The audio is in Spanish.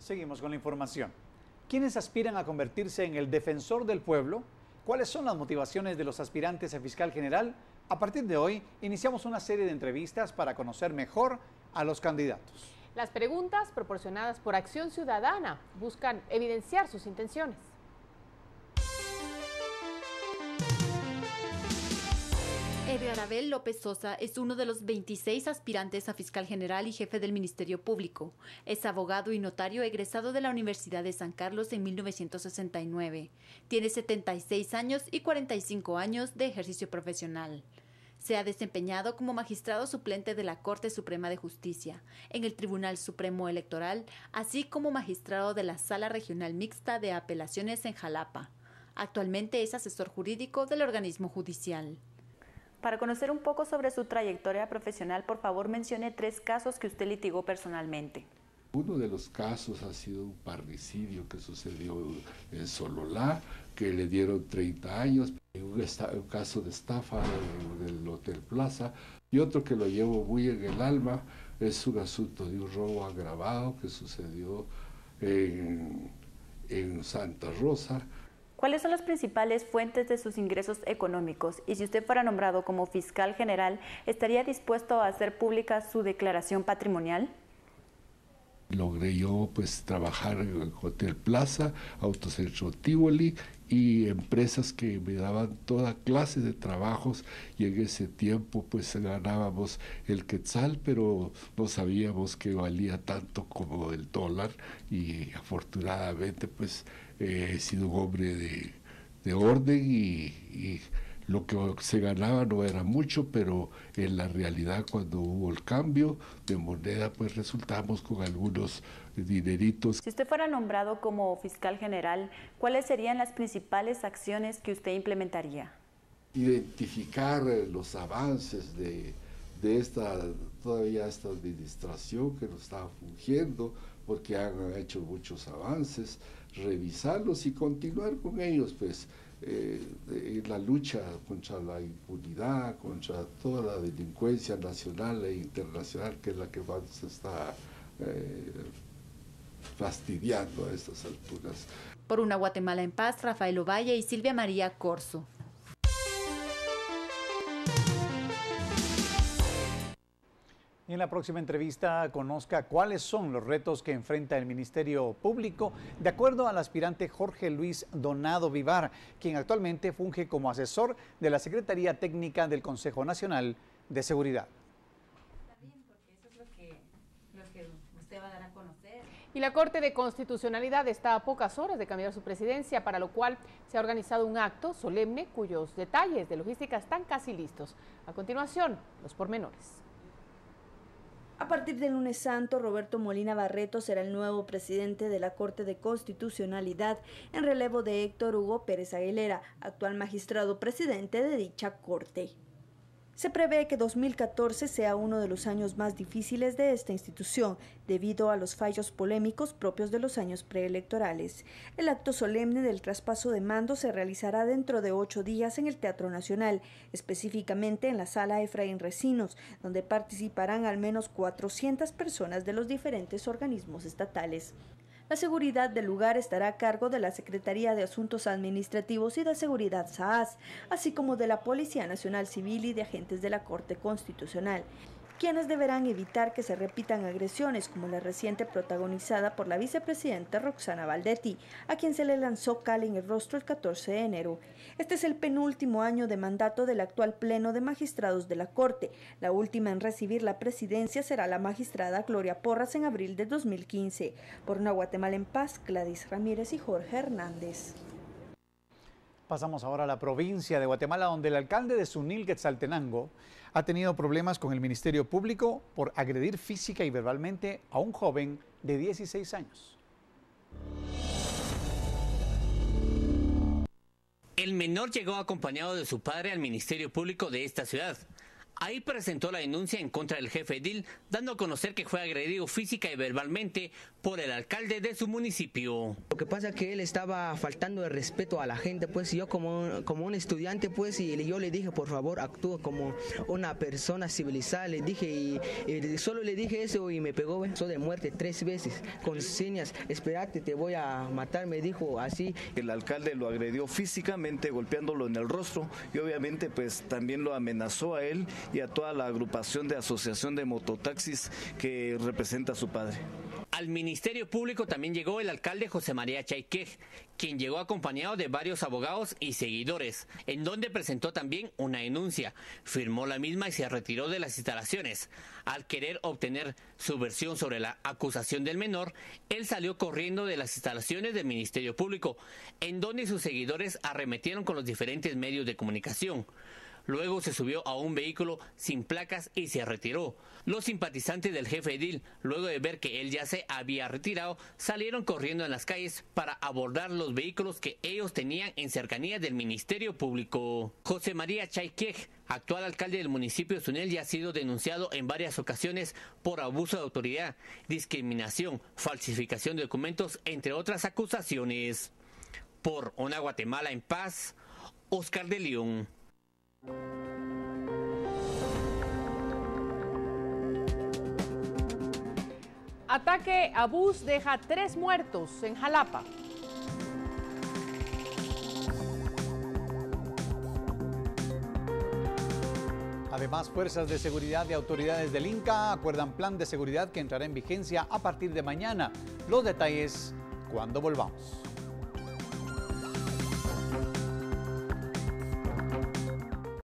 Seguimos con la información. ¿Quiénes aspiran a convertirse en el defensor del pueblo? ¿Cuáles son las motivaciones de los aspirantes a fiscal general? A partir de hoy, iniciamos una serie de entrevistas para conocer mejor a los candidatos. Las preguntas proporcionadas por Acción Ciudadana buscan evidenciar sus intenciones. Carabel López Sosa es uno de los 26 aspirantes a fiscal general y jefe del Ministerio Público. Es abogado y notario egresado de la Universidad de San Carlos en 1969. Tiene 76 años y 45 años de ejercicio profesional. Se ha desempeñado como magistrado suplente de la Corte Suprema de Justicia, en el Tribunal Supremo Electoral, así como magistrado de la Sala Regional Mixta de Apelaciones en Jalapa. Actualmente es asesor jurídico del organismo judicial. Para conocer un poco sobre su trayectoria profesional, por favor mencione tres casos que usted litigó personalmente. Uno de los casos ha sido un parricidio que sucedió en Sololá, que le dieron 30 años, un, caso de estafa del Hotel Plaza, y otro que lo llevo muy en el alma, es un asunto de un robo agravado que sucedió en Santa Rosa, ¿Cuáles son las principales fuentes de sus ingresos económicos? Y si usted fuera nombrado como fiscal general, ¿estaría dispuesto a hacer pública su declaración patrimonial? Logré yo pues trabajar en Hotel Plaza, Autocentro Tivoli y empresas que me daban toda clase de trabajos y en ese tiempo pues ganábamos el quetzal, pero no sabíamos que valía tanto como el dólar y afortunadamente pues he sido un hombre de, orden y, lo que se ganaba no era mucho, pero en la realidad cuando hubo el cambio de moneda, pues resultamos con algunos dineritos. Si usted fuera nombrado como fiscal general, ¿cuáles serían las principales acciones que usted implementaría? Identificar eh, los avances de, de esta, todavía esta administración que nos está fungiendo, porque han hecho muchos avances, revisarlos y continuar con ellos, pues eh, la lucha contra la impunidad, contra toda la delincuencia nacional e internacional, que es la que más se está eh, fastidiando a estas alturas. Por una Guatemala en paz, Rafael Ovalle y Silvia María Corso. en la próxima entrevista conozca cuáles son los retos que enfrenta el Ministerio Público, de acuerdo al aspirante Jorge Luis Donado Vivar, quien actualmente funge como asesor de la Secretaría Técnica del Consejo Nacional de Seguridad. Y la Corte de Constitucionalidad está a pocas horas de cambiar su presidencia, para lo cual se ha organizado un acto solemne cuyos detalles de logística están casi listos. A continuación, los pormenores. A partir del lunes santo, Roberto Molina Barreto será el nuevo presidente de la Corte de Constitucionalidad en relevo de Héctor Hugo Pérez Aguilera, actual magistrado presidente de dicha Corte. Se prevé que 2014 sea uno de los años más difíciles de esta institución, debido a los fallos polémicos propios de los años preelectorales. El acto solemne del traspaso de mando se realizará dentro de ocho días en el Teatro Nacional, específicamente en la sala Efraín Recinos, donde participarán al menos 400 personas de los diferentes organismos estatales. La seguridad del lugar estará a cargo de la Secretaría de Asuntos Administrativos y de Seguridad SAAS, así como de la Policía Nacional Civil y de agentes de la Corte Constitucional quienes deberán evitar que se repitan agresiones como la reciente protagonizada por la vicepresidenta Roxana Valdetti, a quien se le lanzó cal en el rostro el 14 de enero. Este es el penúltimo año de mandato del actual Pleno de Magistrados de la Corte. La última en recibir la presidencia será la magistrada Gloria Porras en abril de 2015. Por una Guatemala en paz, Gladys Ramírez y Jorge Hernández. Pasamos ahora a la provincia de Guatemala, donde el alcalde de Sunil Quetzaltenango ha tenido problemas con el Ministerio Público por agredir física y verbalmente a un joven de 16 años. El menor llegó acompañado de su padre al Ministerio Público de esta ciudad Ahí presentó la denuncia en contra del jefe Edil, dando a conocer que fue agredido física y verbalmente por el alcalde de su municipio. Lo que pasa es que él estaba faltando de respeto a la gente, pues yo como, como un estudiante, pues, y yo le dije, por favor, actúa como una persona civilizada, le dije, y, solo le dije eso y me pegó, eso pues, de muerte tres veces, con señas, espérate, te voy a matar, me dijo así. El alcalde lo agredió físicamente, golpeándolo en el rostro, y obviamente, pues, también lo amenazó a él y a toda la agrupación de asociación de mototaxis que representa su padre. Al Ministerio Público también llegó el alcalde José María Chaiquej, quien llegó acompañado de varios abogados y seguidores, en donde presentó también una denuncia, firmó la misma y se retiró de las instalaciones. Al querer obtener su versión sobre la acusación del menor, él salió corriendo de las instalaciones del Ministerio Público, en donde sus seguidores arremetieron con los diferentes medios de comunicación. Luego se subió a un vehículo sin placas y se retiró. Los simpatizantes del jefe Edil, luego de ver que él ya se había retirado, salieron corriendo en las calles para abordar los vehículos que ellos tenían en cercanía del Ministerio Público. José María Chaiquej, actual alcalde del municipio de Sunel, ya ha sido denunciado en varias ocasiones por abuso de autoridad, discriminación, falsificación de documentos, entre otras acusaciones. Por una Guatemala en paz, Oscar de León. Ataque a bus deja tres muertos en Jalapa. Además, fuerzas de seguridad y autoridades del Inca acuerdan plan de seguridad que entrará en vigencia a partir de mañana. Los detalles cuando volvamos.